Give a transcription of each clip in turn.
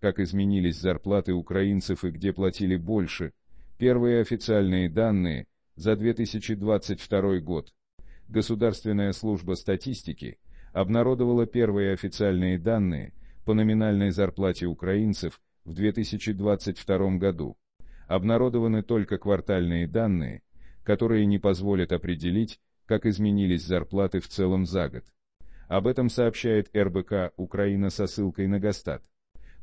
как изменились зарплаты украинцев и где платили больше, первые официальные данные за 2022 год. Государственная служба статистики обнародовала первые официальные данные по номинальной зарплате украинцев в 2022 году. Обнародованы только квартальные данные, которые не позволят определить, как изменились зарплаты в целом за год. Об этом сообщает РБК Украина со ссылкой на Гастат.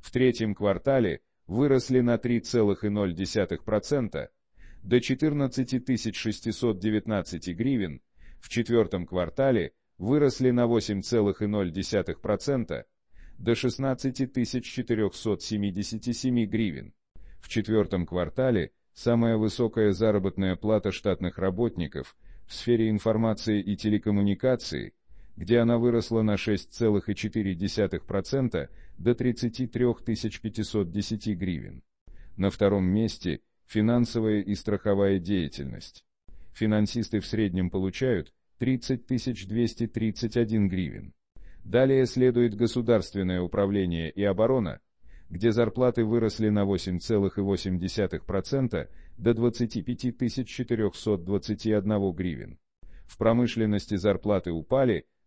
в третьем квартале выросли на 3,0% до 14 619 гривен, в четвертом квартале выросли на 8,0% до 16 477 гривен. В четвертом квартале самая высокая заработная плата штатных работников в сфере информации и телекоммуникации где она выросла на 6,4% до 33 510 гривен. На втором месте – финансовая и страховая деятельность. Финансисты в среднем получают 30 231 гривен. Далее следует государственное управление и оборона, где зарплаты выросли на 8,8% до 25 421 гривен. В промышленности зарплаты упали